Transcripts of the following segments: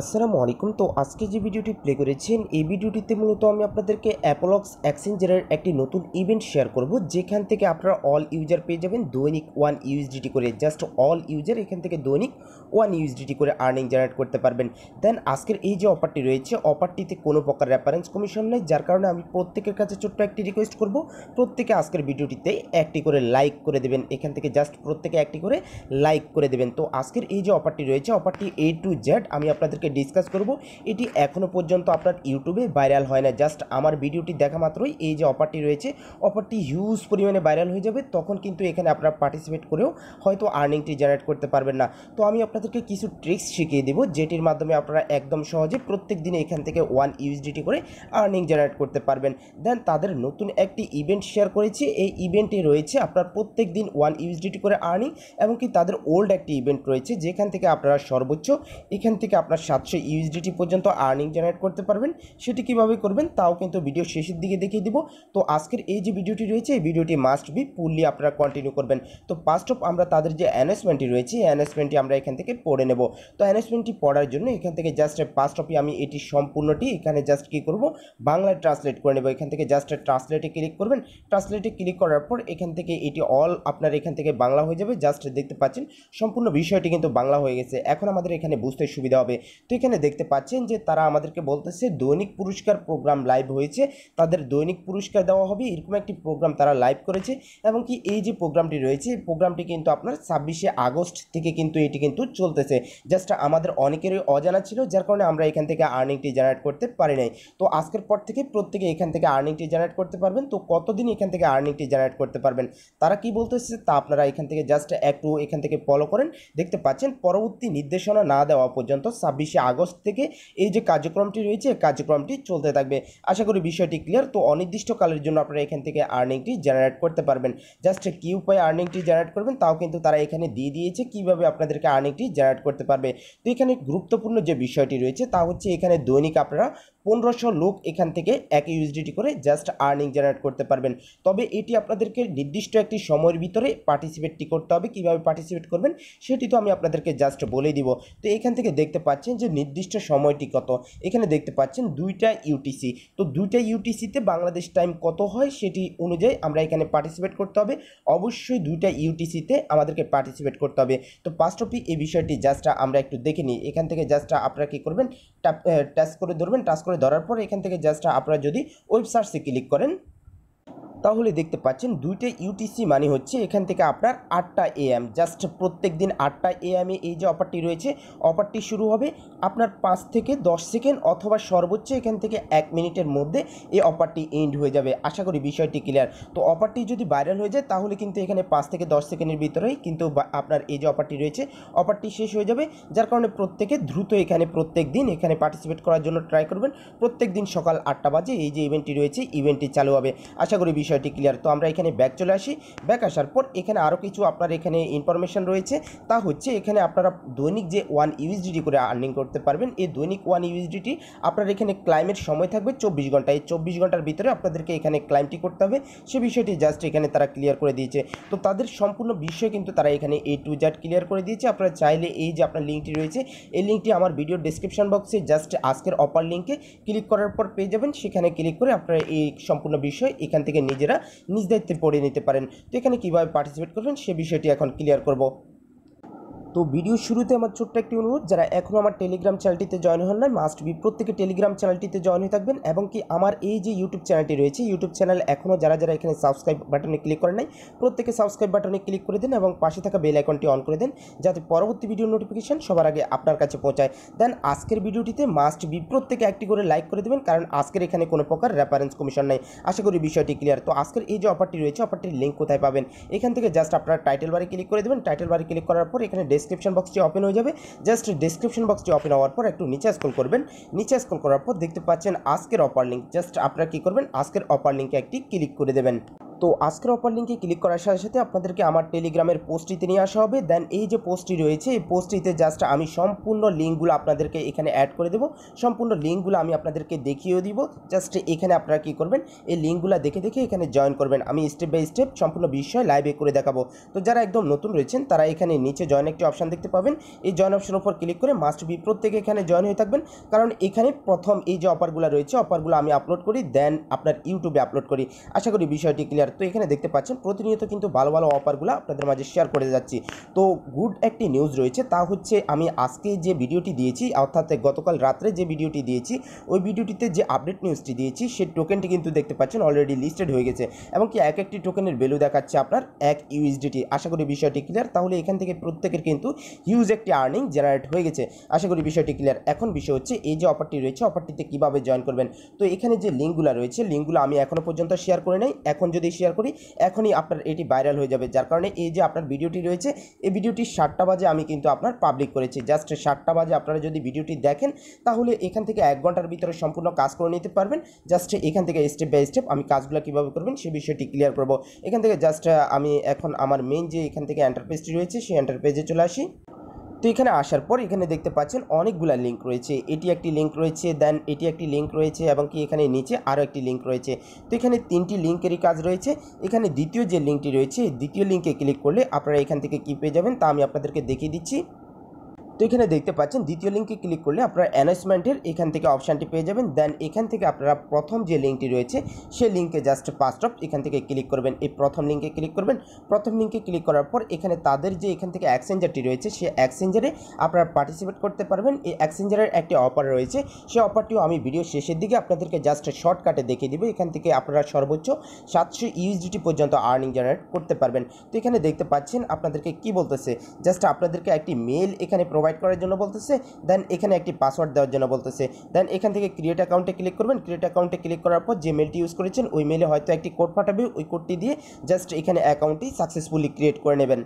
আসসালামু আলাইকুম তো আজকে যে ভিডিওটি প্লে করেছেন এই ভিডিওটিতে মূলত আমি আপনাদেরকে অ্যাপোলক্স অ্যাক্সেঞ্জারের একটি নতুন ইভেন্ট শেয়ার করব যেখান থেকে আপনারা অল ইউজার পেয়ে যাবেন দৈনিক ওয়ান ইউএসডিটি করে জাস্ট অল ইউজার এখান থেকে দৈনিক ওয়ান ইউএসডিটি করে আর্নিং জেনারেট করতে পারবেন দেন আজকের এই যে অফারটি রয়েছে অফারটিতে কোনো প্রকার রেফারেন্স কমিশন নেই যার কারণে আমি প্রত্যেকের কাছে ছোট্ট একটি রিকোয়েস্ট করব প্রত্যেকে আজকের ভিডিওটিতে একটি করে লাইক করে দেবেন এখান থেকে জাস্ট প্রত্যেকে একটি করে লাইক করে দেবেন তো আজকের এই যে অফারটি রয়েছে অফারটি এ টু জেড আমি আপনাদেরকে আজকে ডিসকাস করব এটি এখনও পর্যন্ত আপনার ইউটিউবে ভাইরাল হয় না জাস্ট আমার ভিডিওটি দেখা মাত্রই এই যে অফারটি রয়েছে অফারটি হিউজ পরিমাণে ভাইরাল হয়ে যাবে তখন কিন্তু এখানে আপনারা পার্টিসিপেট করেও হয়তো আর্নিংটি জেনারেট করতে পারবেন না তো আমি আপনাদেরকে কিছু ট্রিক্স শিখিয়ে দেবো যেটির মাধ্যমে আপনারা একদম সহজে প্রত্যেক দিনে এখান থেকে ওয়ান ইউএসডিটি করে আর্নিং জেনারেট করতে পারবেন দেন তাদের নতুন একটি ইভেন্ট শেয়ার করেছি এই ইভেন্টে রয়েছে আপনার প্রত্যেক দিন ওয়ান ইউএসডিটি করে আর্নিং এবং কি তাদের ওল্ড একটি ইভেন্ট রয়েছে যেখান থেকে আপনারা সর্বোচ্চ এখান থেকে আপনার সাতশো ইউএসডিটি পর্যন্ত আর্নিং জেনারেট করতে পারবেন সেটি কিভাবে করবেন তাও কিন্তু ভিডিও শেষের দিকে দেখিয়ে দিব তো আজকের এই যে ভিডিওটি রয়েছে এই ভিডিওটি মাস্ট বি ফুললি আপনারা কন্টিনিউ করবেন তো ফার্স্ট অফ আমরা তাদের যে অ্যানাউন্সমেন্টটি রয়েছে এই অ্যানাউন্সমেন্টটি আমরা এখান থেকে পড়ে নেব তো অ্যানাউন্সমেন্টটি পড়ার জন্য এখান থেকে জাস্ট ফার্স্ট অফই আমি এটি সম্পূর্ণটি এখানে জাস্ট কী করব বাংলায় ট্রান্সলেট করে নেব এখান থেকে জাস্ট ট্রান্সলেটে ক্লিক করবেন ট্রান্সলেটে ক্লিক করার পর এখান থেকে এটি অল আপনার এখান থেকে বাংলা হয়ে যাবে জাস্ট দেখতে পাচ্ছেন সম্পূর্ণ বিষয়টি কিন্তু বাংলা হয়ে গেছে এখন আমাদের এখানে বুঝতে সুবিধা হবে তো এখানে দেখতে পাচ্ছেন যে তারা আমাদেরকে বলতেছে দৈনিক পুরস্কার প্রোগ্রাম লাইভ হয়েছে তাদের দৈনিক পুরস্কার দেওয়া হবে এরকম একটি প্রোগ্রাম তারা লাইভ করেছে এবং কি এই যে প্রোগ্রামটি রয়েছে এই প্রোগ্রামটি কিন্তু আপনার ছাব্বিশে আগস্ট থেকে কিন্তু এটি কিন্তু চলতেছে জাস্ট আমাদের অনেকেরই অজানা ছিল যার কারণে আমরা এখান থেকে আর্নিংটি জেনারেট করতে পারি নাই তো আজকের পর থেকে প্রত্যেকে এখান থেকে আর্নিংটি জেনারেট করতে পারবেন তো কতদিন এখান থেকে আর্নিংটি জেনারেট করতে পারবেন তারা কি বলতেছে তা আপনারা এখান থেকে জাস্ট একটু এখান থেকে ফলো করেন দেখতে পাচ্ছেন পরবর্তী নির্দেশনা না দেওয়া পর্যন্ত ছাব্বিশ তেইশে আগস্ট থেকে এই যে কার্যক্রমটি রয়েছে কার্যক্রমটি চলতে থাকবে আশা করি বিষয়টি ক্লিয়ার তো অনির্দিষ্টকালের জন্য আপনারা এখান থেকে আর্নিংটি জেনারেট করতে পারবেন জাস্ট কী উপায়ে আর্নিংটি জেনারেট করবেন তাও কিন্তু তারা এখানে দিয়ে দিয়েছে কীভাবে আপনাদেরকে আর্নিংটি জেনারেট করতে পারবে তো এখানে গুরুত্বপূর্ণ যে বিষয়টি রয়েছে তা হচ্ছে এখানে দৈনিক আপনারা পনেরোশো লোক এখান থেকে এক ইউএসডিটি করে জাস্ট আর্নিং জেনারেট করতে পারবেন তবে এটি আপনাদেরকে নির্দিষ্ট একটি সময়ের ভিতরে পার্টিসিপেটটি করতে হবে কীভাবে পার্টিসিপেট করবেন সেটি তো আমি আপনাদেরকে জাস্ট বলে দিব তো এখান থেকে দেখতে পাচ্ছেন যে নির্দিষ্ট সময়টি কত এখানে দেখতে পাচ্ছেন দুইটা ইউটিসি তো দুইটা ইউটিসিতে বাংলাদেশ টাইম কত হয় সেটি অনুযায়ী আমরা এখানে পার্টিসিপেট করতে হবে অবশ্যই দুইটা ইউটিসিতে আমাদেরকে পার্টিসিপেট করতে হবে তো অফি এই বিষয়টি জাস্ট আমরা একটু দেখে নিই এখান থেকে জাস্ট আপনারা কী করবেন টাচ করে ধরবেন টাচ করে ধরার পর এখান থেকে জাস্ট আপনারা যদি ওয়েব ক্লিক করেন তাহলে দেখতে পাচ্ছেন দুইটা ইউটিসি মানে হচ্ছে এখান থেকে আপনার আটটা এএম জাস্ট প্রত্যেক দিন আটটা এএমে এই যে অফারটি রয়েছে অফারটি শুরু হবে আপনার পাঁচ থেকে দশ সেকেন্ড অথবা সর্বোচ্চ এখান থেকে এক মিনিটের মধ্যে এই অফারটি এন্ড হয়ে যাবে আশা করি বিষয়টি ক্লিয়ার তো অফারটি যদি ভাইরাল হয়ে যায় তাহলে কিন্তু এখানে পাঁচ থেকে দশ সেকেন্ডের ভিতরেই কিন্তু আপনার এই যে অফারটি রয়েছে অফারটি শেষ হয়ে যাবে যার কারণে প্রত্যেকে দ্রুত এখানে প্রত্যেক দিন এখানে পার্টিসিপেট করার জন্য ট্রাই করবেন প্রত্যেক দিন সকাল আটটা বাজে এই যে ইভেন্টটি রয়েছে ইভেন্টটি চালু হবে আশা করি বিষয়টি ক্লিয়ার তো আমরা এখানে ব্যাক চলে আসি ব্যাক আসার পর এখানে আরও কিছু আপনার এখানে ইনফরমেশান রয়েছে তা হচ্ছে এখানে আপনারা দৈনিক যে ওয়ান ইউএসডিটি করে আর্নিং করতে পারবেন এই দৈনিক ওয়ান ইউএসডিটি আপনার এখানে ক্লাইমের সময় থাকবে চব্বিশ ঘন্টা এই চব্বিশ ঘন্টার ভিতরে আপনাদেরকে এখানে ক্লাইমটি করতে হবে সে বিষয়টি জাস্ট এখানে তারা ক্লিয়ার করে দিয়েছে তো তাদের সম্পূর্ণ বিষয় কিন্তু তারা এখানে এ টু জ্যাট ক্লিয়ার করে দিয়েছে আপনারা চাইলে এই যে আপনার লিঙ্কটি রয়েছে এই লিঙ্কটি আমার ভিডিও ডিসক্রিপশন বক্সে জাস্ট আজকের অপার লিঙ্কে ক্লিক করার পর পেয়ে যাবেন সেখানে ক্লিক করে আপনারা এই সম্পূর্ণ বিষয় এখান থেকে নিজে নিজেরা নিজ দায়িত্বে পড়ে নিতে পারেন তো এখানে কীভাবে পার্টিসিপেট করবেন সে বিষয়টি এখন ক্লিয়ার করব তো ভিডিও শুরুতে আমার ছোট্ট একটি অনুরোধ যারা এখনও আমার টেলিগ্রাম চ্যানেলটিতে জয়েন হন নাই মাস্ট বি প্রত্যেকে টেলিগ্রাম চ্যানেলটিতে জয়েন হয়ে থাকবেন এবং কি আমার এই যে ইউটিউব চ্যানেলটি রয়েছে ইউটিউব চ্যানেল এখনও যারা যারা এখানে সাবস্ক্রাইব বাটনে ক্লিক করেন নাই প্রত্যেকে সাবস্ক্রাইব বাটনে ক্লিক করে দেন এবং পাশে থাকা বেল আইকনটি অন করে দেন যাতে পরবর্তী ভিডিও নোটিফিকেশান সবার আগে আপনার কাছে পৌঁছায় দেন আজকের ভিডিওটিতে মাস্ট বি প্রত্যেকে একটি করে লাইক করে দেবেন কারণ আজকের এখানে কোনো প্রকার রেফারেন্স কমিশন নাই আশা করি বিষয়টি ক্লিয়ার তো আজকের এই যে অফারটি রয়েছে অফারটির লিঙ্ক কোথায় পাবেন এখান থেকে জাস্ট আপনারা টাইটেল বারে ক্লিক করে দেবেন টাইটেল বারে ক্লিক করার পর এখানে ডেসক্রিপশন বক্সটি ওপেন হয়ে যাবে জাস্ট ডেসক্রিপশন বক্সটি ওপেন হওয়ার পর একটু নিচে স্ক্রল করবেন নিচে স্ক্রল করার পর দেখতে পাচ্ছেন আজকের অপার লিঙ্ক জাস্ট আপনারা কী করবেন আজকের অপার লিঙ্কে একটি ক্লিক করে দেবেন তো আজকের অপার লিঙ্কে ক্লিক করার সাথে সাথে আপনাদেরকে আমার টেলিগ্রামের পোস্টটিতে নিয়ে আসা হবে দেন এই যে পোস্টটি রয়েছে এই পোস্টটিতে জাস্ট আমি সম্পূর্ণ লিঙ্কগুলো আপনাদেরকে এখানে অ্যাড করে দেবো সম্পূর্ণ লিঙ্কগুলো আমি আপনাদেরকে দেখিয়েও দিব জাস্ট এখানে আপনারা কী করবেন এই লিঙ্কগুলো দেখে দেখে এখানে জয়েন করবেন আমি স্টেপ বাই স্টেপ সম্পূর্ণ বিষয় লাইভে করে দেখাবো তো যারা একদম নতুন রয়েছেন তারা এখানে নিচে জয়েন একটি অপশান দেখতে পাবেন এই জয়েন অপশানের উপর ক্লিক করে মাস্ট বি প্রত্যেকে এখানে জয়েন হয়ে থাকবেন কারণ এখানে প্রথম এই যে অপারগুলো রয়েছে অপারগুলো আমি আপলোড করি দেন আপনার ইউটিউবে আপলোড করি আশা করি বিষয়টি ক্লিয়ার শেয়ার তো এখানে দেখতে পাচ্ছেন প্রতিনিয়ত কিন্তু ভালো ভালো অফারগুলো আপনাদের মাঝে শেয়ার করে যাচ্ছি তো গুড একটি নিউজ রয়েছে তা হচ্ছে আমি আজকে যে ভিডিওটি দিয়েছি অর্থাৎ গতকাল রাত্রে যে ভিডিওটি দিয়েছি ওই ভিডিওটিতে যে আপডেট নিউজটি দিয়েছি সেই টোকেনটি কিন্তু দেখতে পাচ্ছেন অলরেডি লিস্টেড হয়ে গেছে এবং কি এক একটি টোকেনের ভ্যালু দেখাচ্ছে আপনার এক ইউএসডিটি আশা করি বিষয়টি ক্লিয়ার তাহলে এখান থেকে প্রত্যেকের কিন্তু হিউজ একটি আর্নিং জেনারেট হয়ে গেছে আশা করি বিষয়টি ক্লিয়ার এখন বিষয় হচ্ছে এই যে অফারটি রয়েছে অফারটিতে কীভাবে জয়েন করবেন তো এখানে যে লিঙ্কগুলো রয়েছে লিঙ্কগুলো আমি এখনও পর্যন্ত শেয়ার করে নেই এখন যদি শেয়ার করি এখনই আপনার এটি ভাইরাল হয়ে যাবে যার কারণে এই যে আপনার ভিডিওটি রয়েছে এই ভিডিওটি সাতটা বাজে আমি কিন্তু আপনার পাবলিক করেছি জাস্ট সাতটা বাজে আপনারা যদি ভিডিওটি দেখেন তাহলে এখান থেকে এক ঘন্টার ভিতরে সম্পূর্ণ কাজ করে নিতে পারবেন জাস্ট এখান থেকে স্টেপ বাই স্টেপ আমি কাজগুলো কীভাবে করবেন সে বিষয়টি ক্লিয়ার করবো এখান থেকে জাস্ট আমি এখন আমার মেন যে এখান থেকে এন্টারপ্রাইজটি রয়েছে সেই এন্টারপ্রাইজে চলে আসি তো এখানে আসার পর এখানে দেখতে পাচ্ছেন অনেকগুলা লিঙ্ক রয়েছে এটি একটি লিঙ্ক রয়েছে দেন এটি একটি লিঙ্ক রয়েছে এবং কি এখানে নিচে আরও একটি লিঙ্ক রয়েছে তো এখানে তিনটি লিঙ্কেরই কাজ রয়েছে এখানে দ্বিতীয় যে লিঙ্কটি রয়েছে দ্বিতীয় লিঙ্কে ক্লিক করলে আপনারা এখান থেকে কী পেয়ে যাবেন তা আমি আপনাদেরকে দেখিয়ে দিচ্ছি তো এখানে দেখতে পাচ্ছেন দ্বিতীয় লিঙ্কে ক্লিক করলে আপনারা অ্যানাউন্সমেন্টের এখান থেকে অপশানটি পেয়ে যাবেন দেন এখান থেকে আপনারা প্রথম যে লিঙ্কটি রয়েছে সেই লিঙ্কে জাস্ট পাস্ট অফ এখান থেকে ক্লিক করবেন এই প্রথম লিঙ্কে ক্লিক করবেন প্রথম লিঙ্কে ক্লিক করার পর এখানে তাদের যে এখান থেকে অ্যাক্সেঞ্জারটি রয়েছে সে অ্যাক্সেঞ্জারে আপনারা পার্টিসিপেট করতে পারবেন এই অ্যাক্সেঞ্জারের একটি অফার রয়েছে সেই অফারটিও আমি ভিডিও শেষের দিকে আপনাদেরকে জাস্ট শর্টকাটে দেখিয়ে দেবো এখান থেকে আপনারা সর্বোচ্চ সাতশো ইউএসডিটি পর্যন্ত আর্নিং জেনারেট করতে পারবেন তো এখানে দেখতে পাচ্ছেন আপনাদেরকে কি বলতেছে জাস্ট আপনাদেরকে একটি মেল এখানে প্রোভাইড প্রোভাইড করার জন্য বলতেছে দেন এখানে একটি পাসওয়ার্ড দেওয়ার জন্য বলতেছে দেন এখান থেকে ক্রিয়েট অ্যাকাউন্টে ক্লিক করবেন ক্রিয়েট অ্যাকাউন্টে ক্লিক করার পর যে মেলটি ইউজ করেছেন ওই মেলে হয়তো একটি কোড পাঠাবে ওই কোডটি দিয়ে জাস্ট এখানে অ্যাকাউন্টটি সাকসেসফুলি ক্রিয়েট করে নেবেন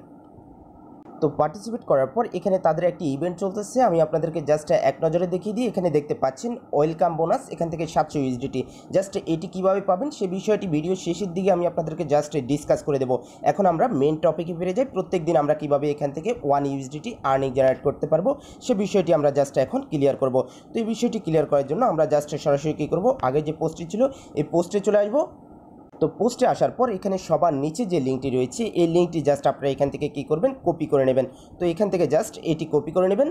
তো পার্টিসিপেট করার পর এখানে তাদের একটি ইভেন্ট চলতেছে আমি আপনাদেরকে জাস্ট এক নজরে দেখিয়ে দিই এখানে দেখতে পাচ্ছেন ওয়েলকাম বোনাস এখান থেকে সাতশো ইউএসডিটি জাস্ট এটি কিভাবে পাবেন সে বিষয়টি ভিডিও শেষের দিকে আমি আপনাদেরকে জাস্ট ডিসকাস করে দেবো এখন আমরা মেন টপিকে ফিরে যাই প্রত্যেক দিন আমরা কিভাবে এখান থেকে ওয়ান ইউএসডিটি আর্নিং জেনারেট করতে পারবো সে বিষয়টি আমরা জাস্ট এখন ক্লিয়ার করব তো এই বিষয়টি ক্লিয়ার করার জন্য আমরা জাস্ট সরাসরি কী করব আগে যে পোস্টটি ছিল এই পোস্টে চলে আসবো তো পোস্টে আসার পর এখানে সবার নিচে যে লিঙ্কটি রয়েছে এই লিঙ্কটি জাস্ট আপনারা এখান থেকে কি করবেন কপি করে নেবেন তো এখান থেকে জাস্ট এটি কপি করে নেবেন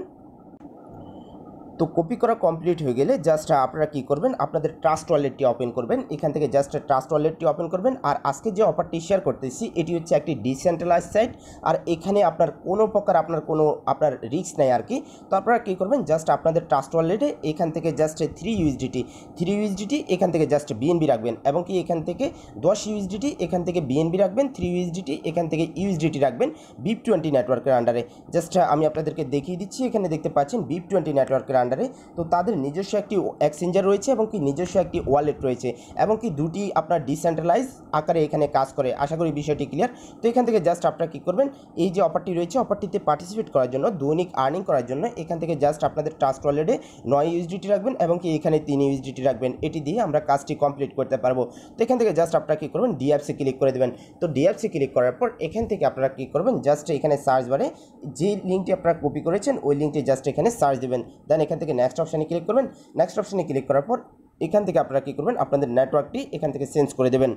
তো কপি করা কমপ্লিট হয়ে গেলে জাস্ট আপনারা কি করবেন আপনাদের ট্রাস্ট ওয়ালেটটি ওপেন করবেন এখান থেকে জাস্ট ট্রাস্ট ওয়ালেটটি ওপেন করবেন আর আজকে যে অফারটি শেয়ার করতেছি এটি হচ্ছে একটি ডিসেন্ট্রালাইজ সাইট আর এখানে আপনার কোনো প্রকার আপনার কোনো আপনার রিস্ক নেই আর কি তো আপনারা কী করবেন জাস্ট আপনাদের ট্রাস্ট ওয়ালেটে এখান থেকে just three USDT three USDT এখান থেকে জাস্ট বিএনবি রাখবেন এবং কি এখান থেকে দশ ইউএসডিটি এখান থেকে বিএনবি রাখবেন থ্রি ইউএসডিটি এখান থেকে ইউএসডিটি রাখবেন বিপ টোয়েন্টি নেটওয়ার্কের আন্ডারে জাস্ট আমি আপনাদেরকে দেখিয়ে দিচ্ছি এখানে দেখতে পাচ্ছেন বিপ টোয়েন্টি নেটওয়ার্কের আন্ডারে আন্ডারে তো তাদের নিজস্ব একটি এক্সচেঞ্জার রয়েছে এবং কি নিজস্ব একটি ওয়ালেট রয়েছে এবং কি দুটি আপনার ডিসেন্ট্রালাইজ আকারে এখানে কাজ করে আশা করি বিষয়টি ক্লিয়ার তো এখান থেকে জাস্ট আপনারা কী করবেন এই যে অফারটি রয়েছে অফারটিতে পার্টিসিপেট করার জন্য দৈনিক আর্নিং করার জন্য এখান থেকে জাস্ট আপনাদের ট্রাস্ট ওয়ালেটে নয় ইউএসডিটি রাখবেন এবং কি এখানে তিন ইউএসডিটি রাখবেন এটি দিয়ে আমরা কাজটি কমপ্লিট করতে পারবো তো এখান থেকে জাস্ট আপনারা কী করবেন ডিএফসি ক্লিক করে দেবেন তো ডিএফসি ক্লিক করার পর এখান থেকে আপনারা কী করবেন জাস্ট এখানে সার্চ বারে যে লিঙ্কটি আপনারা কপি করেছেন ওই লিঙ্কটি জাস্ট এখানে সার্চ দেবেন দেন এখান থেকে নেক্সট অপশানে ক্লিক করবেন নেক্সট অপশানে ক্লিক করার পর এখান থেকে আপনারা কী করবেন আপনাদের নেটওয়ার্কটি এখান থেকে চেঞ্জ করে দেবেন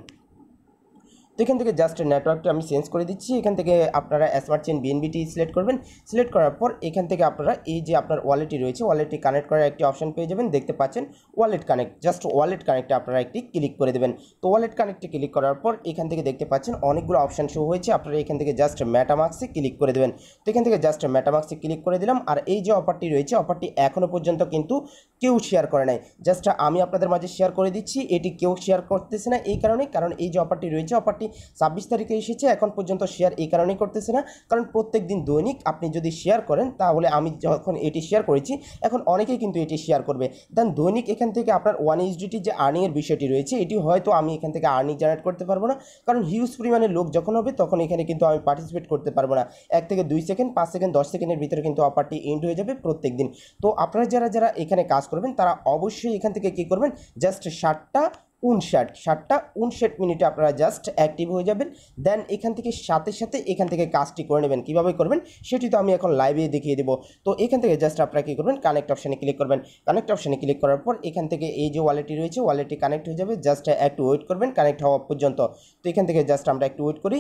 তো এখান থেকে জাস্ট নেটওয়ার্কটা আমি চেঞ্জ করে দিচ্ছি এখান থেকে আপনারা স্মার্ট চেন বিএনবিটি সিলেক্ট করবেন সিলেক্ট করার পর এখান থেকে আপনারা এই যে আপনার ওয়ালেটটি রয়েছে ওয়ালেটটি কানেক্ট করার একটি অপশন পেয়ে যাবেন দেখতে পাচ্ছেন ওয়ালেট কানেক্ট জাস্ট ওয়ালেট কানেক্টে আপনারা একটি ক্লিক করে দেবেন তো ওয়ালেট কানেক্টে ক্লিক করার পর এখান থেকে দেখতে পাচ্ছেন অনেকগুলো অপশন শো হয়েছে আপনারা এখান থেকে জাস্ট ম্যাটামাক্সে ক্লিক করে দেবেন তো এখান থেকে জাস্ট ম্যাটামাক্সে ক্লিক করে দিলাম আর এই যে অফারটি রয়েছে অফারটি এখনও পর্যন্ত কিন্তু কেউ শেয়ার করে নাই জাস্ট আমি আপনাদের মাঝে শেয়ার করে দিচ্ছি এটি কেউ শেয়ার করতেছে না এই কারণে কারণ এই যে অফারটি রয়েছে অফারটি আপনি ছাব্বিশ তারিখে এসেছে এখন পর্যন্ত শেয়ার এই কারণেই করতেছে না কারণ প্রত্যেক দিন দৈনিক আপনি যদি শেয়ার করেন তাহলে আমি যখন এটি শেয়ার করেছি এখন অনেকেই কিন্তু এটি শেয়ার করবে দেন দৈনিক এখান থেকে আপনার ওয়ান ইউজডিটি যে আর্নিংয়ের বিষয়টি রয়েছে এটি হয়তো আমি এখান থেকে আর্নিং জেনারেট করতে পারবো না কারণ হিউজ পরিমাণে লোক যখন হবে তখন এখানে কিন্তু আমি পার্টিসিপেট করতে পারবো না এক থেকে দুই সেকেন্ড পাঁচ সেকেন্ড দশ সেকেন্ডের ভিতরে কিন্তু অফারটি এন্ড হয়ে যাবে প্রত্যেক দিন তো আপনারা যারা যারা এখানে কাজ করবেন তারা অবশ্যই এখান থেকে কী করবেন জাস্ট ষাটটা উনষাট ষাটটা উনষাট মিনিটে আপনারা জাস্ট অ্যাক্টিভ হয়ে যাবেন দেন এখান থেকে সাথে সাথে এখান থেকে কাজটি করে নেবেন কীভাবে করবেন সেটি তো আমি এখন লাইভে দেখিয়ে দেবো তো এখান থেকে জাস্ট আপনারা কী করবেন কানেক্ট অপশানে ক্লিক করবেন কানেক্ট অপশানে ক্লিক করার পর এখান থেকে এই যে ওয়ালেটটি রয়েছে ওয়ালেটটি কানেক্ট হয়ে যাবে জাস্ট একটু ওয়েট করবেন কানেক্ট হওয়া পর্যন্ত তো এখান থেকে জাস্ট আমরা একটু ওয়েট করি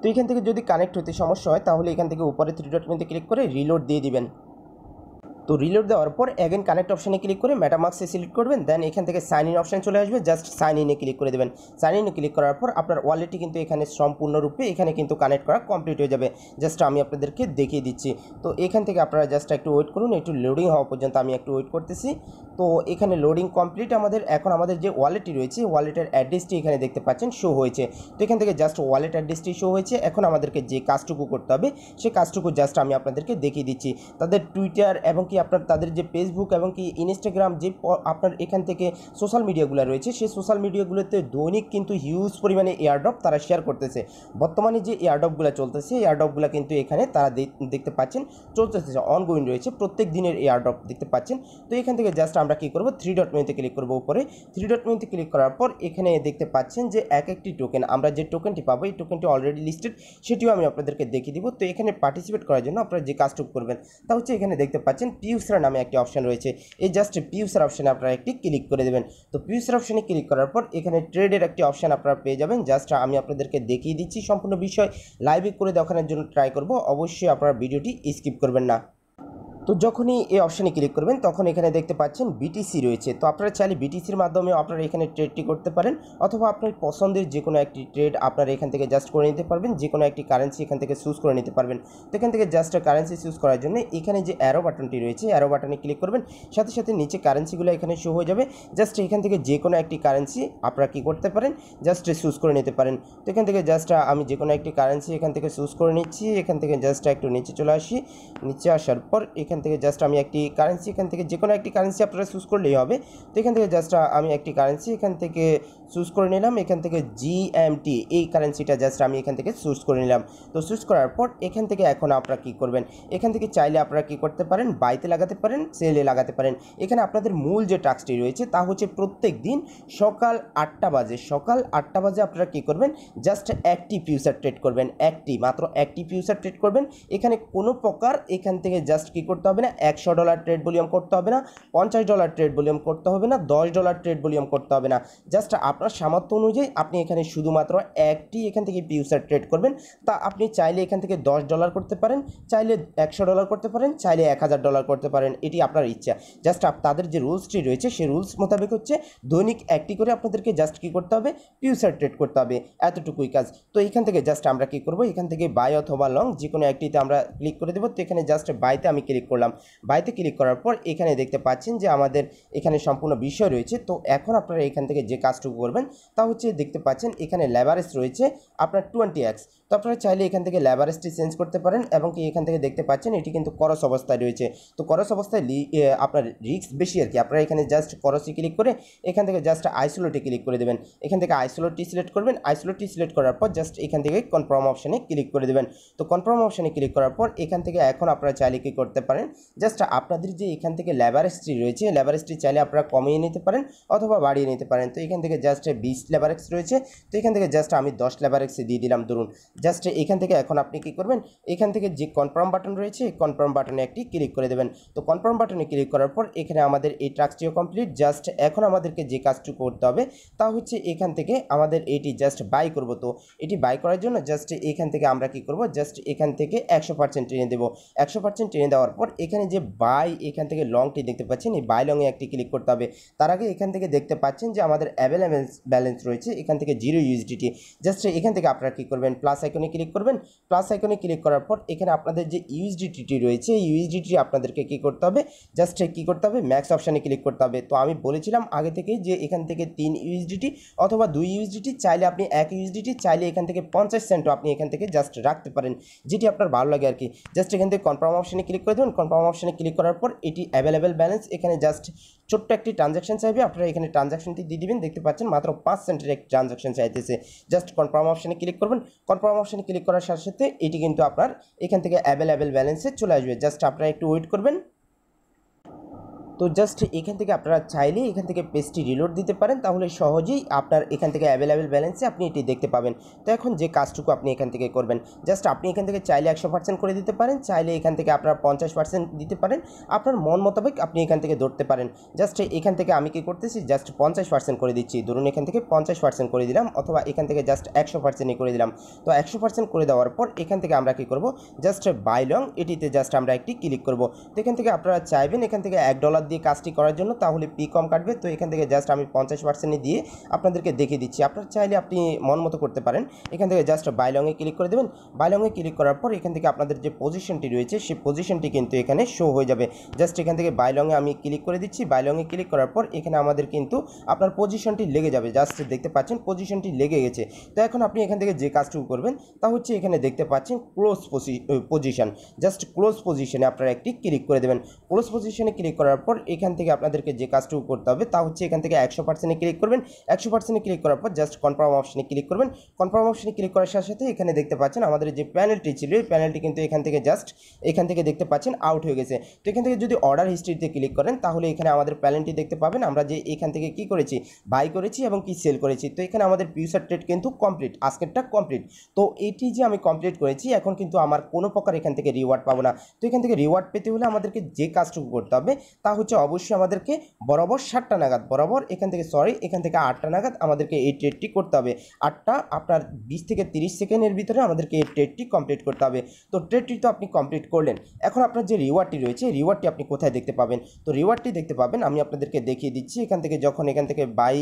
তো এখান থেকে যদি কানেক্ট হতে সমস্যা হয় তাহলে এখান থেকে উপরে থ্রি ডট ক্লিক করে রিলোড দিয়ে দিবেন তো রিলোড দেওয়ার পর অ্যাগেন কানেক্ট অপশানে ক্লিক করে ম্যাটামাক্সে সিলেক্ট করবেন দেন এখান থেকে সাইন ইন অপশান চলে আসবে জাস্ট সাইন ইনে ক্লিক করে দেবেন সাইন ইনে ক্লিক করার পর আপনার ওয়ালেটটি কিন্তু এখানে সম্পূর্ণরূপে এখানে কিন্তু কানেক্ট করা কমপ্লিট হয়ে যাবে জাস্ট আমি আপনাদেরকে দেখিয়ে দিচ্ছি তো এখান থেকে আপনারা জাস্ট একটু ওয়েট করুন একটু লোডিং হওয়া পর্যন্ত আমি একটু ওয়েট করতেছি তো এখানে লোডিং কমপ্লিট আমাদের এখন আমাদের যে ওয়ালেটটি রয়েছে ওয়ালেটের অ্যাড্রেসটি এখানে দেখতে পাচ্ছেন শো হয়েছে তো এখান থেকে জাস্ট ওয়ালেট অ্যাড্রেসটি শো হয়েছে এখন আমাদেরকে যে কাজটুকু করতে হবে সেই কাজটুকু জাস্ট আমি আপনাদেরকে দেখিয়ে দিচ্ছি তাদের টুইটার এবং কি আপনার তাদের যে ফেসবুক এবং কি ইনস্টাগ্রাম যে আপনার এখান থেকে সোশ্যাল মিডিয়াগুলো রয়েছে সেই সোশ্যাল মিডিয়াগুলোতে দৈনিক কিন্তু হিউজ পরিমাণে এয়ারড্রপ তারা শেয়ার করতেছে বর্তমানে যে এয়ারড্রপগুলো চলতেছে এয়ারড্রপগুলো কিন্তু এখানে তারা দেখতে পাচ্ছেন চলতেছে অনগোয়িং রয়েছে প্রত্যেক দিনের এয়ারড্রপ দেখতে পাচ্ছেন তো এখান থেকে জাস্ট আমরা কী করবো থ্রি ডট মেনুতে ক্লিক করবো উপরে থ্রি ডট মেনুতে ক্লিক করার পর এখানে দেখতে পাচ্ছেন যে এক একটি টোকেন আমরা যে টোকেনটি পাবো এই টোকেনটি অলরেডি লিস্টেড সেটিও আমি আপনাদেরকে দেখিয়ে দিব তো এখানে পার্টিসিপেট করার জন্য আপনারা যে কাজটুকু করবেন তা হচ্ছে এখানে দেখতে পাচ্ছেন পিউসরা নামে একটি অপশান রয়েছে এই জাস্ট পিউসার অপশানে আপনারা একটি ক্লিক করে দেবেন তো পিউসার অপশানে ক্লিক করার পর এখানে ট্রেডের একটি অপশান আপনারা পেয়ে যাবেন জাস্ট আমি আপনাদেরকে দেখিয়ে দিচ্ছি সম্পূর্ণ বিষয় লাইভে করে দেখানোর জন্য ট্রাই করব অবশ্যই আপনারা ভিডিওটি স্কিপ করবেন না তো যখনই এই অপশানে ক্লিক করবেন তখন এখানে দেখতে পাচ্ছেন বিটিসি রয়েছে তো আপনারা চাইলে বিটিসির মাধ্যমে আপনারা এখানে ট্রেডটি করতে পারেন অথবা আপনার পছন্দের যে কোনো একটি ট্রেড আপনারা এখান থেকে জাস্ট করে নিতে পারবেন যে কোনো একটি কারেন্সি এখান থেকে চুজ করে নিতে পারবেন তো এখান থেকে জাস্ট কারেন্সি চুজ করার জন্য এখানে যে অ্যারো বাটনটি রয়েছে অ্যারো বাটনে ক্লিক করবেন সাথে সাথে নিচে কারেন্সিগুলো এখানে শো হয়ে যাবে জাস্ট এখান থেকে যে কোনো একটি কারেন্সি আপনারা কী করতে পারেন জাস্ট চুজ করে নিতে পারেন তো এখান থেকে জাস্ট আমি যে কোনো একটি কারেন্সি এখান থেকে চুজ করে নিচ্ছি এখান থেকে জাস্ট একটু নিচে চলে আসি নিচে আসার পর এখানে এখান থেকে জাস্ট আমি একটি কারেন্সি এখান থেকে যে কোনো একটি কারেন্সি আপনারা চুজ করলেই হবে তো এখান থেকে জাস্ট আমি একটি কারেন্সি এখান থেকে চুজ করে নিলাম এখান থেকে জিএমটি এই কারেন্সিটা জাস্ট আমি এখান থেকে চুজ করে নিলাম তো চুজ করার পর এখান থেকে এখন আপনারা কী করবেন এখান থেকে চাইলে আপনারা কী করতে পারেন বাইতে লাগাতে পারেন সেলে লাগাতে পারেন এখানে আপনাদের মূল যে টাস্কটি রয়েছে তা হচ্ছে প্রত্যেক দিন সকাল আটটা বাজে সকাল আটটা বাজে আপনারা কী করবেন জাস্ট একটি ফিউচার ট্রেড করবেন একটি মাত্র একটি ফিউচার ট্রেড করবেন এখানে কোনো প্রকার এখান থেকে জাস্ট কী করতে হবে না একশো ডলার ট্রেড ভলিউম করতে হবে না পঞ্চাশ ডলার ট্রেড ভলিউম করতে হবে না দশ ডলার ট্রেড ভলিউম করতে হবে না জাস্ট আপনার আপনার সামর্থ্য অনুযায়ী আপনি এখানে শুধুমাত্র একটি এখান থেকে পিউসার ট্রেড করবেন তা আপনি চাইলে এখান থেকে দশ ডলার করতে পারেন চাইলে একশো ডলার করতে পারেন চাইলে এক হাজার ডলার করতে পারেন এটি আপনার ইচ্ছা জাস্ট তাদের যে রুলসটি রয়েছে সেই রুলস মোতাবেক হচ্ছে দৈনিক একটি করে আপনাদেরকে জাস্ট কী করতে হবে পিউসার ট্রেড করতে হবে এতটুকুই কাজ তো এখান থেকে জাস্ট আমরা কী করবো এখান থেকে বাই অথবা লং যে কোনো একটিতে আমরা ক্লিক করে দেবো তো এখানে জাস্ট বাইতে আমি ক্লিক করলাম বাইতে ক্লিক করার পর এখানে দেখতে পাচ্ছেন যে আমাদের এখানে সম্পূর্ণ বিষয় রয়েছে তো এখন আপনারা এখান থেকে যে কাজটুকু করবেন করবেন তা হচ্ছে দেখতে পাচ্ছেন এখানে লেভারেজ রয়েছে আপনার টোয়েন্টি এক্স তো আপনারা চাইলে এখান থেকে লেভারেজটি চেঞ্জ করতে পারেন এবং কি এখান থেকে দেখতে পাচ্ছেন এটি কিন্তু করস অবস্থায় রয়েছে তো করস অবস্থায় আপনার রিস্ক বেশি আর কি আপনারা এখানে জাস্ট করসি ক্লিক করে এখান থেকে জাস্ট আইসোলোটে ক্লিক করে দেবেন এখান থেকে আইসোলোটটি সিলেক্ট করবেন আইসোলোটটি সিলেক্ট করার পর জাস্ট এখান থেকে কনফার্ম অপশানে ক্লিক করে দেবেন তো কনফার্ম অপশানে ক্লিক করার পর এখান থেকে এখন আপনারা চাইলে কি করতে পারেন জাস্ট আপনাদের যে এখান থেকে লেভারেজটি রয়েছে লেভারেজটি চাইলে আপনারা কমিয়ে নিতে পারেন অথবা বাড়িয়ে নিতে পারেন তো এখান থেকে জাস্ট বিশ ল্যাবারেক্স রয়েছে তো এখান থেকে জাস্ট আমি দশ লেভারেক্স দিয়ে দিলাম ধরুন জাস্ট এখান থেকে এখন আপনি কি করবেন এখান থেকে যে কনফার্ম বাটন রয়েছে কনফার্ম বাটনে একটি ক্লিক করে দেবেন তো কনফার্ম বাটনে ক্লিক করার পর এখানে আমাদের এই ট্রাক্সটিও কমপ্লিট জাস্ট এখন আমাদেরকে যে কাজটি করতে হবে তা হচ্ছে এখান থেকে আমাদের এটি জাস্ট বাই করব তো এটি বাই করার জন্য জাস্ট এখান থেকে আমরা কি করব জাস্ট এখান থেকে একশো পার্সেন্ট টেনে দেবো একশো পার্সেন্ট টেনে দেওয়ার পর এখানে যে বাই এখান থেকে লংটি দেখতে পাচ্ছেন এই বাই লংয়ে একটি ক্লিক করতে হবে তার আগে এখান থেকে দেখতে পাচ্ছেন যে আমাদের অ্যাভেলেবেল ব্যালেন্স রয়েছে এখান থেকে জিরো ইউজিডিটি জাস্ট এখান থেকে আপনারা কী করবেন প্লাস আইকনে ক্লিক করবেন প্লাস আইকনে ক্লিক করার পর এখানে আপনাদের যে ইউএসডিটিটি রয়েছে ইউএসডিটি আপনাদেরকে কী করতে হবে জাস্ট কী করতে হবে ম্যাক্স অপশানে ক্লিক করতে হবে তো আমি বলেছিলাম আগে থেকেই যে এখান থেকে তিন ইউএসডিটি অথবা দুই ইউএসডিটি চাইলে আপনি এক ইউএসডিটি চাইলে এখান থেকে পঞ্চাশ সেন্টও আপনি এখান থেকে জাস্ট রাখতে পারেন যেটি আপনার ভালো লাগে আর কি জাস্ট এখান থেকে কনফার্ম অপশানে ক্লিক করে দেবেন কনফার্ম অপশানে ক্লিক করার পর এটি অ্যাভেলেবেল ব্যালেন্স এখানে জাস্ট ছোট্ট একটি ট্রানজাকশন চাইবে আপনারা এখানে ট্রানজাকশনটি দিয়ে দিবেন দেখতে পাচ্ছেন মাত্র পাঁচ সেন্টের একটি ট্রানজাকশন চাইতেছে জাস্ট কনফার্ম অপশানে ক্লিক করবেন কনফার্ম কনফার্ম অপশানে ক্লিক করার সাথে সাথে এটি কিন্তু আপনার এখান থেকে অ্যাভেলেবেল ব্যালেন্সে চলে আসবে জাস্ট আপনারা একটু ওয়েট করবেন তো জাস্ট এখান থেকে আপনারা চাইলে এখান থেকে পেজটি রিলোড দিতে পারেন তাহলে সহজেই আপনার এখান থেকে অ্যাভেলেবেল ব্যালেন্সে আপনি এটি দেখতে পাবেন তো এখন যে কাজটুকু আপনি এখান থেকে করবেন জাস্ট আপনি এখান থেকে চাইলে একশো পার্সেন্ট করে দিতে পারেন চাইলে এখান থেকে আপনার পঞ্চাশ পার্সেন্ট দিতে পারেন আপনার মন মোতাবেক আপনি এখান থেকে ধরতে পারেন জাস্ট এখান থেকে আমি কি করতেছি জাস্ট পঞ্চাশ পার্সেন্ট করে দিচ্ছি ধরুন এখান থেকে পঞ্চাশ পার্সেন্ট করে দিলাম অথবা এখান থেকে জাস্ট একশো পার্সেন্টই করে দিলাম তো একশো পার্সেন্ট করে দেওয়ার পর এখান থেকে আমরা কি করব জাস্ট বাইলং এটিতে জাস্ট আমরা একটি ক্লিক করব তো এখান থেকে আপনারা চাইবেন এখান থেকে এক ডলার দিয়ে কাজটি করার জন্য তাহলে পি কম কাটবে তো এখান থেকে জাস্ট আমি পঞ্চাশ পার্সেন্টে দিয়ে আপনাদেরকে দেখিয়ে দিচ্ছি আপনার চাইলে আপনি মন মতো করতে পারেন এখান থেকে জাস্ট বাইলংয়ে ক্লিক করে দেবেন বাইলংয়ে ক্লিক করার পর এখান থেকে আপনাদের যে পজিশনটি রয়েছে সেই পজিশনটি কিন্তু এখানে শো হয়ে যাবে জাস্ট এখান থেকে বাইলংয়ে আমি ক্লিক করে দিচ্ছি বাইলংয়ে ক্লিক করার পর এখানে আমাদের কিন্তু আপনার পজিশনটি লেগে যাবে জাস্ট দেখতে পাচ্ছেন পজিশনটি লেগে গেছে তো এখন আপনি এখান থেকে যে কাজটুকু করবেন তা হচ্ছে এখানে দেখতে পাচ্ছেন ক্লোজ পজিশন জাস্ট ক্লোজ পজিশনে আপনারা একটি ক্লিক করে দেবেন ক্লোজ পজিশনে ক্লিক করার পর পর এখান থেকে আপনাদেরকে যে কাজটুকু করতে হবে তা হচ্ছে এখান থেকে একশো পার্সেন্টে ক্লিক করবেন একশো পার্সেন্টে ক্লিক করার পর জাস্ট কনফার্ম অপশানে ক্লিক করবেন কনফার্ম অপশানে ক্লিক করার সাথে সাথে এখানে দেখতে পাচ্ছেন আমাদের যে প্যানেলটি ছিল এই প্যানেলটি কিন্তু এখান থেকে জাস্ট এখান থেকে দেখতে পাচ্ছেন আউট হয়ে গেছে তো এখান থেকে যদি অর্ডার হিস্ট্রিতে ক্লিক করেন তাহলে এখানে আমাদের প্যানেলটি দেখতে পাবেন আমরা যে এখান থেকে কি করেছি বাই করেছি এবং কি সেল করেছি তো এখানে আমাদের পিউসার ট্রেড কিন্তু কমপ্লিট আজকেরটা কমপ্লিট তো এটি যে আমি কমপ্লিট করেছি এখন কিন্তু আমার কোনো প্রকার এখান থেকে রিওয়ার্ড পাবো না তো এখান থেকে রিওয়ার্ড পেতে হলে আমাদেরকে যে কাজটুকু করতে হবে তা হচ্ছে অবশ্যই আমাদেরকে বরাবর সাতটা নাগাদ বরাবর এখান থেকে সরি এখান থেকে আটটা নাগাদ আমাদেরকে এই ট্রেডটি করতে হবে আটটা আপনার বিশ থেকে তিরিশ সেকেন্ডের ভিতরে আমাদেরকে এই ট্রেডটি কমপ্লিট করতে হবে তো ট্রেডটি তো আপনি কমপ্লিট করলেন এখন আপনার যে রিওয়ার্ডটি রয়েছে রিওয়ার্ডটি আপনি কোথায় দেখতে পাবেন তো রিওয়ার্ডটি দেখতে পাবেন আমি আপনাদেরকে দেখিয়ে দিচ্ছি এখান থেকে যখন এখান থেকে বাই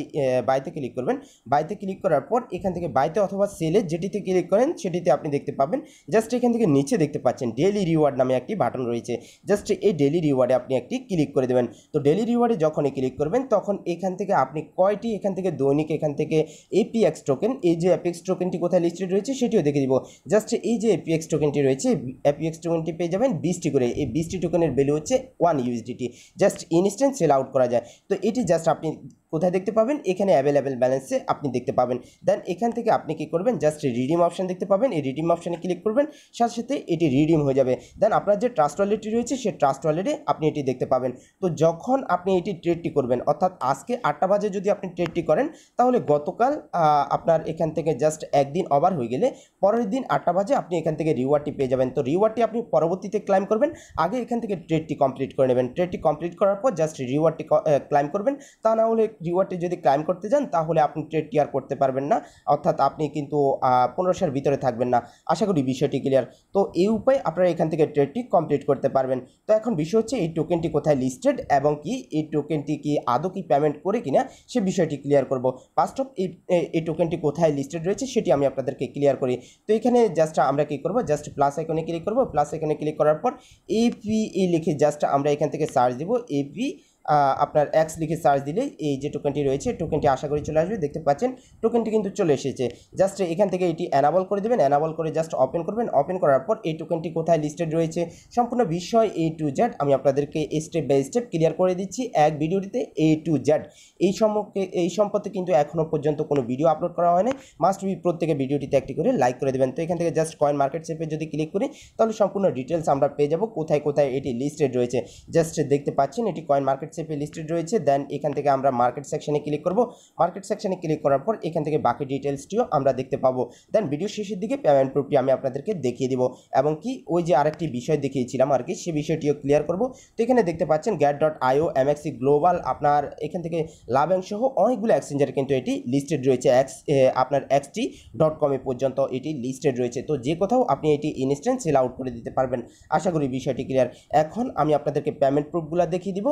বাইতে ক্লিক করবেন বাইতে ক্লিক করার পর এখান থেকে বাইতে অথবা সেলে যেটিতে ক্লিক করেন সেটিতে আপনি দেখতে পাবেন জাস্ট এখান থেকে নিচে দেখতে পাচ্ছেন ডেলি রিওয়ার্ড নামে একটি বাটন রয়েছে জাস্ট এই ডেলি রিওয়ার্ডে আপনি একটি ক্লিক করে দেবেন তো ডেলি রিওয়ার্ডে যখনই ক্লিক করবেন তখন এখান থেকে আপনি কয়টি এখান থেকে দৈনিক এখান থেকে এপিএক্স টোকেন এই যে এপিএক্স টোকেনটি কোথায় লিস্টেড রয়েছে সেটিও দেখে দিব জাস্ট এই যে এপিএক্স টোকেনটি রয়েছে এপিএক্স টোকেনটি পেয়ে যাবেন বিশটি করে এই বিশটি টোকেনের ভ্যালু হচ্ছে one USDT just instant sell out করা যায় তো এটি জাস্ট আপনি কোথায় দেখতে পাবেন এখানে অ্যাভেলেবেল ব্যালেন্সে আপনি দেখতে পাবেন দেন এখান থেকে আপনি কি করবেন জাস্ট রিডিম অপশান দেখতে পাবেন এই রিডিম অপশানে ক্লিক করবেন সাথে সাথে এটি রিডিম হয়ে যাবে দেন আপনার যে ট্রাস্ট ওয়ালেটটি রয়েছে সেই ট্রাস্ট ওয়ালেটে আপনি এটি দেখতে পাবেন তো যখন আপনি এটি ট্রেডটি করবেন অর্থাৎ আজকে আটটা বাজে যদি আপনি ট্রেডটি করেন তাহলে গতকাল আপনার এখান থেকে জাস্ট একদিন ওভার হয়ে গেলে পরের দিন আটটা বাজে আপনি এখান থেকে রিওয়ার্ডটি পেয়ে যাবেন তো রিওয়ার্ডটি আপনি পরবর্তীতে ক্লাইম করবেন আগে এখান থেকে ট্রেডটি কমপ্লিট করে নেবেন ট্রেডটি কমপ্লিট করার পর জাস্ট রিওয়ার্ডটি ক্লাইম করবেন তা না হলে রিওয়ার্ডে যদি ক্লাইম করতে যান তাহলে আপনি ট্রেড টিয়ার করতে পারবেন না অর্থাৎ আপনি কিন্তু পনেরোশোর ভিতরে থাকবেন না আশা করি বিষয়টি ক্লিয়ার তো এই উপায়ে আপনারা এখান থেকে ট্রেডটি কমপ্লিট করতে পারবেন তো এখন বিষয় হচ্ছে এই টোকেনটি কোথায় লিস্টেড এবং কি এই টোকেনটি কি আদৌ কি পেমেন্ট করে কিনা সে বিষয়টি ক্লিয়ার করব ফার্স্ট অফ এই টোকেনটি কোথায় লিস্টেড রয়েছে সেটি আমি আপনাদেরকে ক্লিয়ার করি তো এখানে জাস্ট আমরা কি করব জাস্ট প্লাস এখানে ক্লিক করব প্লাস এখানে ক্লিক করার পর এপি e লিখে জাস্ট আমরা এখান থেকে সার্চ দেবো এপি আপনার অ্যাক্স লিখে সার্চ দিলে এই যে টোকেনটি রয়েছে টোকেনটি আশা করি চলে আসবে দেখতে পাচ্ছেন টোকেনটি কিন্তু চলে এসেছে জাস্ট এখান থেকে এটি অ্যানাবল করে দেবেন অ্যানাবল করে জাস্ট ওপেন করবেন ওপেন করার পর এই টোকেনটি কোথায় লিস্টেড রয়েছে সম্পূর্ণ বিষয় এ টু জ্যাড আমি আপনাদেরকে স্টেপ বাই স্টেপ ক্লিয়ার করে দিচ্ছি এক ভিডিওটিতে এ টু জ্যাড এই সম্পর্কে এই সম্পর্কে কিন্তু এখনও পর্যন্ত কোনো ভিডিও আপলোড করা হয় না মাস্ট বি প্রত্যেকে ভিডিওটিতে একটি করে লাইক করে দেবেন তো এখান থেকে জাস্ট কয়েন মার্কেট সেপে যদি ক্লিক করি তাহলে সম্পূর্ণ ডিটেলস আমরা পেয়ে যাব কোথায় কোথায় এটি লিস্টেড রয়েছে জাস্ট দেখতে পাচ্ছেন এটি কয়েন মার্কেট সেফে লিস্টেড রয়েছে দেন এখান থেকে আমরা মার্কেট সেকশানে ক্লিক করব মার্কেট সেকশানে ক্লিক করার পর এখান থেকে বাকি ডিটেলসটিও আমরা দেখতে পাবো দেন ভিডিও শেষের দিকে পেমেন্ট প্রুফটি আমি আপনাদেরকে দেখিয়ে দিব এবং কি ওই যে আরেকটি বিষয় দেখিয়েছিলাম আর কি সে বিষয়টিও ক্লিয়ার করব তো এখানে দেখতে পাচ্ছেন গ্যাট ডট আইও এমএক্সি গ্লোবাল আপনার এখান থেকে লাভ্যাংশহ অনেকগুলো এক্সচেঞ্জার কিন্তু এটি লিস্টেড রয়েছে এক্স আপনার এক্সটি ডট কমে পর্যন্ত এটি লিস্টেড রয়েছে তো যে কোথাও আপনি এটি ইনস্ট্যান্ট সেল আউট করে দিতে পারবেন আশা করি বিষয়টি ক্লিয়ার এখন আমি আপনাদেরকে পেমেন্ট প্রুফগুলো দেখিয়ে দিব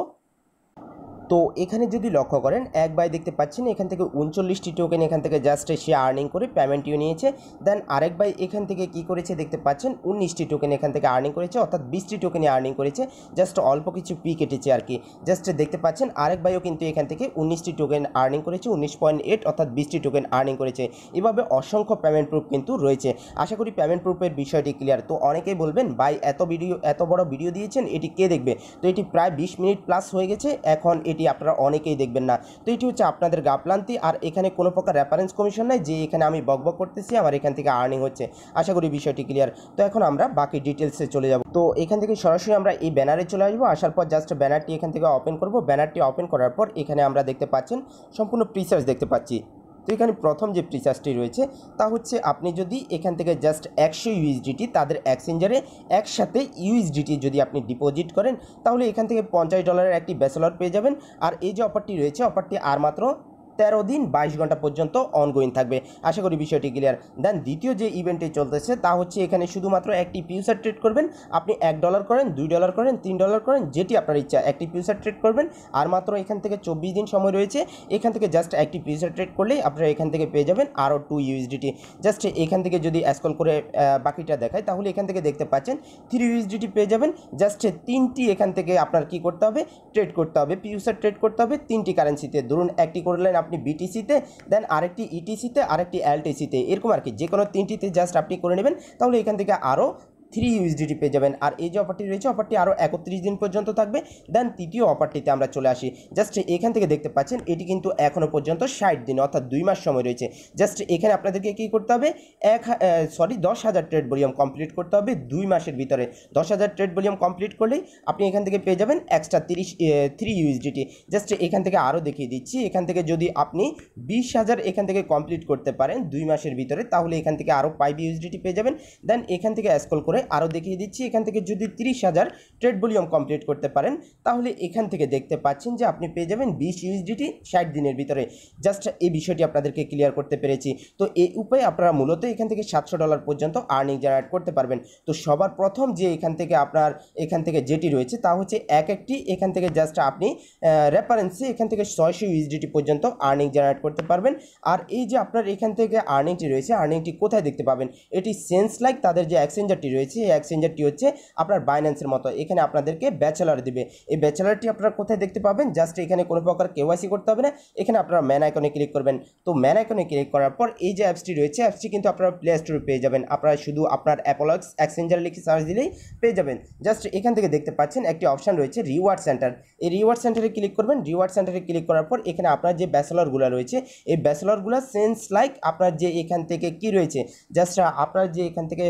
তো এখানে যদি লক্ষ্য করেন এক বাই দেখতে পাচ্ছেন এখান থেকে উনচল্লিশটি টোকেন এখান থেকে জাস্ট সে আর্নিং করে পেমেন্টটিও নিয়েছে দেন আরেক বাই এখান থেকে কি করেছে দেখতে পাচ্ছেন উনিশটি টোকেন এখান থেকে আর্নিং করেছে অর্থাৎ বিশটি টোকেনে আর্নিং করেছে জাস্ট অল্প কিছু পি কেটেছে আর কি জাস্ট দেখতে পাচ্ছেন আরেক বাইও কিন্তু এখান থেকে উনিশটি টোকেন আর্নিং করেছে উনিশ পয়েন্ট এইট অর্থাৎ বিশটি টোকেন আর্নিং করেছে এভাবে অসংখ্য পেমেন্ট প্রুফ কিন্তু রয়েছে আশা করি পেমেন্ট প্রুফের বিষয়টি ক্লিয়ার তো অনেকেই বলবেন বাই এত ভিডিও এত বড় ভিডিও দিয়েছেন এটি কে দেখবে তো এটি প্রায় বিশ মিনিট প্লাস হয়ে গেছে এখন এটি এটি আপনারা অনেকেই দেখবেন না তো এটি হচ্ছে আপনাদের গাফলান্তি আর এখানে কোনো প্রকার রেফারেন্স কমিশন নাই যে এখানে আমি বক বক করতেছি আমার এখান থেকে আর্নিং হচ্ছে আশা করি বিষয়টি ক্লিয়ার তো এখন আমরা বাকি ডিটেলসে চলে যাব তো এখান থেকে সরাসরি আমরা এই ব্যানারে চলে আসবো আসার পর জাস্ট ব্যানারটি এখান থেকে ওপেন করব ব্যানারটি ওপেন করার পর এখানে আমরা দেখতে পাচ্ছেন সম্পূর্ণ প্রিসার্চ দেখতে পাচ্ছি তো এখানে প্রথম যে ফ্রিচার্জটি রয়েছে তা হচ্ছে আপনি যদি এখান থেকে জাস্ট একশো ইউএসডিটি তাদের এক্সচেঞ্জারে একসাথে ইউএসডিটি যদি আপনি ডিপোজিট করেন তাহলে এখান থেকে পঞ্চাশ ডলারের একটি ব্যাচেলর পেয়ে যাবেন আর এই যে অফারটি রয়েছে অফারটি আর মাত্র তেরো দিন বাইশ ঘন্টা পর্যন্ত অনগোয়িং থাকবে আশা করি বিষয়টি ক্লিয়ার দেন দ্বিতীয় যে ইভেন্টটি চলতেছে তা হচ্ছে এখানে শুধুমাত্র একটি পিউসার ট্রেড করবেন আপনি এক ডলার করেন দুই ডলার করেন তিন ডলার করেন যেটি আপনার ইচ্ছা একটি পিউসার ট্রেড করবেন আর মাত্র এখান থেকে চব্বিশ দিন সময় রয়েছে এখান থেকে জাস্ট একটি পিউসার ট্রেড করলেই আপনারা এখান থেকে পেয়ে যাবেন আরও টু ইউএসডিটি জাস্ট এখান থেকে যদি অ্যাসকল করে বাকিটা দেখায় তাহলে এখান থেকে দেখতে পাচ্ছেন থ্রি ইউএসডিটি পেয়ে যাবেন জাস্ট তিনটি এখান থেকে আপনার কি করতে হবে ট্রেড করতে হবে পিউসার ট্রেড করতে হবে তিনটি কারেন্সিতে ধরুন একটি করলেন আপনি আপনি বিটিসিতে দেন আরেকটি ইটিসিতে e আরেকটি এলটিসিতে এরকম আর কি যে কোনো তিনটিতে জাস্ট আপনি করে নেবেন তাহলে এখান থেকে আরও থ্রি ইউএসডিটি পেয়ে যাবেন আর এই যে অফারটি রয়েছে অফারটি আরও একত্রিশ দিন পর্যন্ত থাকবে দেন তৃতীয় অফারটিতে আমরা চলে আসি জাস্ট এখান থেকে দেখতে পাচ্ছেন এটি কিন্তু এখনও পর্যন্ত ষাট দিন অর্থাৎ দুই মাস সময় রয়েছে জাস্ট এখানে আপনাদেরকে কী করতে হবে এক সরি দশ হাজার ট্রেড ভলিউম কমপ্লিট করতে হবে দুই মাসের ভিতরে দশ হাজার ট্রেড ভলিউম কমপ্লিট করলেই আপনি এখান থেকে পেয়ে যাবেন এক্সট্রা তিরিশ থ্রি ইউএসডিটি জাস্ট এখান থেকে আরও দেখিয়ে দিচ্ছি এখান থেকে যদি আপনি বিশ হাজার এখান থেকে কমপ্লিট করতে পারেন দুই মাসের ভিতরে তাহলে এখান থেকে আরও ফাইভ ইউএসডিটি পেয়ে যাবেন দেন এখান থেকে অ্যাসকল করে করে আরও দেখিয়ে দিচ্ছি এখান থেকে যদি তিরিশ হাজার ট্রেড ভলিউম কমপ্লিট করতে পারেন তাহলে এখান থেকে দেখতে পাচ্ছেন যে আপনি পেয়ে যাবেন বিশ ইউএসডিটি ষাট দিনের ভিতরে জাস্ট এই বিষয়টি আপনাদেরকে ক্লিয়ার করতে পেরেছি তো এই উপায়ে আপনারা মূলত এখান থেকে সাতশো ডলার পর্যন্ত আর্নিং জেনারেট করতে পারবেন তো সবার প্রথম যে এখান থেকে আপনার এখান থেকে যেটি রয়েছে তা হচ্ছে এক একটি এখান থেকে জাস্ট আপনি রেফারেন্সে এখান থেকে ছয়শো ইউএসডিটি পর্যন্ত আর্নিং জেনারেট করতে পারবেন আর এই যে আপনার এখান থেকে আর্নিংটি রয়েছে আর্নিংটি কোথায় দেখতে পাবেন এটি সেন্স লাইক তাদের যে এক্সচেঞ্জারটি রয়েছে দিয়েছি এই এক্সচেঞ্জারটি হচ্ছে আপনার বাইন্যান্সের মতো এখানে আপনাদেরকে ব্যাচেলার দিবে এই ব্যাচেলারটি আপনারা কোথায় দেখতে পাবেন জাস্ট এখানে কোনো প্রকার কেওয়াইসি করতে হবে না এখানে আপনারা ম্যান আইকনে ক্লিক করবেন তো ম্যান আইকনে ক্লিক করার পর এই যে অ্যাপসটি রয়েছে অ্যাপসটি কিন্তু আপনারা প্লে স্টোরে পেয়ে যাবেন আপনারা শুধু আপনার অ্যাপোলক্স এক্সচেঞ্জার লিখে সার্চ দিলেই পেয়ে যাবেন জাস্ট এখান থেকে দেখতে পাচ্ছেন একটি অপশান রয়েছে রিওয়ার্ড সেন্টার এই রিওয়ার্ড সেন্টারে ক্লিক করবেন রিওয়ার্ড সেন্টারে ক্লিক করার পর এখানে আপনার যে ব্যাচেলারগুলো রয়েছে এই ব্যাচেলারগুলো সেন্স লাইক আপনার যে এখান থেকে কি রয়েছে জাস্ট আপনার যে এখান থেকে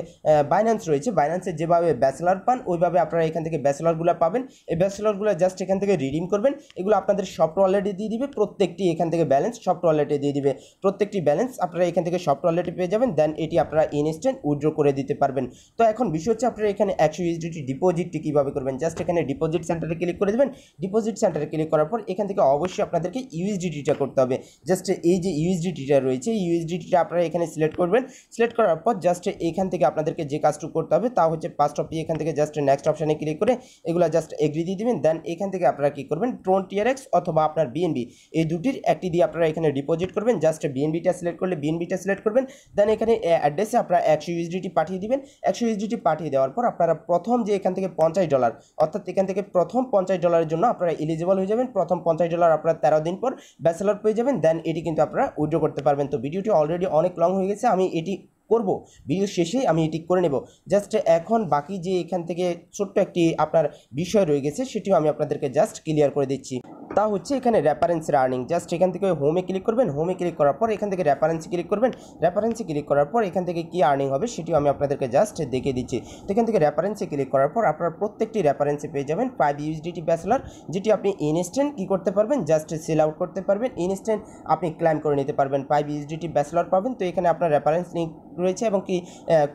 বাইন্যান্স রয়েছে হচ্ছে বাইন্যান্সে যেভাবে ব্যাচেলার পান ওইভাবে আপনারা এখান থেকে ব্যাচেলারগুলো পাবেন এই ব্যাচেলারগুলো জাস্ট এখান থেকে রিডিম করবেন এগুলো আপনাদের সফট ওয়ালেটে দিয়ে দিবে প্রত্যেকটি এখান থেকে ব্যালেন্স সফট ওয়ালেটে দিয়ে দিবে প্রত্যেকটি ব্যালেন্স আপনারা এখান থেকে সফট ওয়ালেটে পেয়ে যাবেন দেন এটি আপনারা ইনস্ট্যান্ট উইড্রো করে দিতে পারবেন তো এখন বিষয় হচ্ছে আপনারা এখানে একশো ইউএসডিটি ডিপোজিটটি কীভাবে করবেন জাস্ট এখানে ডিপোজিট সেন্টারে ক্লিক করে দেবেন ডিপোজিট সেন্টারে ক্লিক করার পর এখান থেকে অবশ্যই আপনাদেরকে ইউএসডিটিটা করতে হবে জাস্ট এই যে ইউএসডিটিটা রয়েছে ইউএসডিটিটা আপনারা এখানে সিলেক্ট করবেন সিলেক্ট করার পর জাস্ট এখান থেকে আপনাদেরকে যে কাজটুকু করতে হবে হবে তা হচ্ছে পাঁচটা পি এখান থেকে জাস্ট নেক্সট অপশানে ক্লিক করে এগুলো জাস্ট এগ্রি দিয়ে দেবেন দেন এখান থেকে আপনারা কী করবেন ট্রোন টিআরএক্স অথবা আপনার বিএনবি এই দুটির একটি দিয়ে আপনারা এখানে ডিপোজিট করবেন জাস্ট বিএনবিটা সিলেক্ট করলে বিএনবিটা সিলেক্ট করবেন দেন এখানে অ্যাড্রেসে আপনারা একশো ইউএসডিটি পাঠিয়ে দেবেন একশো ইউএসডিটি পাঠিয়ে দেওয়ার পর আপনারা প্রথম যে এখান থেকে পঞ্চাশ ডলার অর্থাৎ এখান থেকে প্রথম পঞ্চাশ ডলারের জন্য আপনারা এলিজিবল হয়ে যাবেন প্রথম পঞ্চাশ ডলার আপনারা তেরো দিন পর ব্যাচেলার পেয়ে যাবেন দেন এটি কিন্তু আপনারা উইড্রো করতে পারবেন তো ভিডিওটি অলরেডি অনেক লং হয়ে গেছে আমি এটি করব ভিডিও শেষে আমি এটি করে নেব জাস্ট এখন বাকি যে এখান থেকে ছোট্ট একটি আপনার বিষয় রয়ে গেছে সেটিও আমি আপনাদেরকে জাস্ট ক্লিয়ার করে দিচ্ছি তা হচ্ছে এখানে রেফারেন্স রানিং জাস্ট এখান থেকে হোমে ক্লিক করবেন হোমে ক্লিক করার পর এখান থেকে রেফারেন্সে ক্লিক করবেন রেফারেন্সে ক্লিক করার পর এখান থেকে কী আর্নিং হবে সেটিও আমি আপনাদেরকে জাস্ট দেখিয়ে দিচ্ছি তো এখান থেকে রেফারেন্সে ক্লিক করার পর আপনার প্রত্যেকটি রেফারেন্সে পেয়ে যাবেন ফাইভ ইউজিডিটি ব্যাচলার যেটি আপনি ইনস্ট্যান্ট কী করতে পারবেন জাস্ট সেল আউট করতে পারবেন ইনস্ট্যান্ট আপনি ক্লাইম করে নিতে পারবেন ফাইভ ইউজিডিটি ব্যাচলার পাবেন তো এখানে আপনার রেফারেন্স নিয়ে রয়েছে এবং কি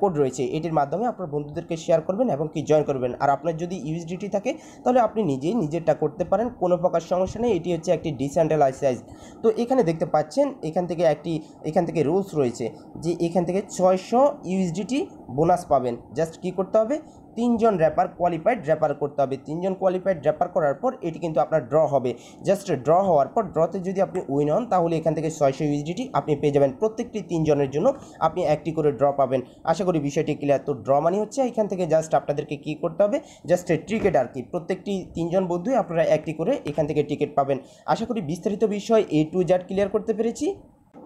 কোড রয়েছে এটির মাধ্যমে আপনার বন্ধুদেরকে শেয়ার করবেন এবং কি জয়েন করবেন আর আপনার যদি ইউএসডিটি থাকে তাহলে আপনি নিজেই নিজেরটা করতে পারেন কোনো প্রকার সমস্যা নেই এটি হচ্ছে একটি ডিসেন্ট্রালাইজ তো এখানে দেখতে পাচ্ছেন এখান থেকে একটি এখান থেকে রুলস রয়েছে যে এখান থেকে ছয়শো ইউএসডিটি বোনাস পাবেন জাস্ট কি করতে হবে তিনজন র্যাপার কোয়ালিফাইড র্যাপার করতে হবে তিনজন কোয়ালিফাইড র্যাপার করার পর এটি কিন্তু আপনার ড্র হবে জাস্ট ড্র হওয়ার পর ড্রতে যদি আপনি উইন হন তাহলে এখান থেকে ছয়শো ইউজিটি আপনি পেয়ে যাবেন প্রত্যেকটি তিনজনের জন্য আপনি একটি করে ড্র পাবেন আশা করি বিষয়টি ক্লিয়ার তো ড্র মানে হচ্ছে এখান থেকে জাস্ট আপনাদেরকে কি করতে হবে জাস্ট টিকিট আর কি প্রত্যেকটি তিনজন বন্ধুই আপনারা একটি করে এখান থেকে টিকিট পাবেন আশা করি বিস্তারিত বিষয় এ টু জাট ক্লিয়ার করতে পেরেছি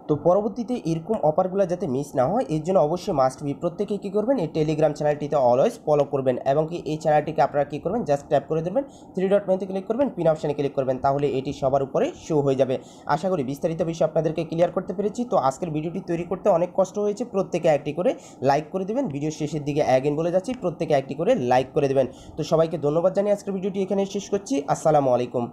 তো পরবর্তীতে এরকম অফারগুলো যাতে মিস না হয় এর জন্য অবশ্যই মাস্ট বি প্রত্যেকে কী করবেন এই টেলিগ্রাম চ্যানেলটিতে অলওয়েজ ফলো করবেন এবং কি এই চ্যানেলটিকে আপনারা কী করবেন জাস্ট ট্যাপ করে দেবেন থ্রি ডট মেনতে ক্লিক করবেন পিন অপশানে ক্লিক করবেন তাহলে এটি সবার উপরে শো হয়ে যাবে আশা করি বিস্তারিত বিষয় আপনাদেরকে ক্লিয়ার করতে পেরেছি তো আজকের ভিডিওটি তৈরি করতে অনেক কষ্ট হয়েছে প্রত্যেকে একটি করে লাইক করে দেবেন ভিডিও শেষের দিকে অ্যাগেন বলে যাচ্ছি প্রত্যেকে একটি করে লাইক করে দেবেন তো সবাইকে ধন্যবাদ জানিয়ে আজকের ভিডিওটি এখানে শেষ করছি আসসালামু আলাইকুম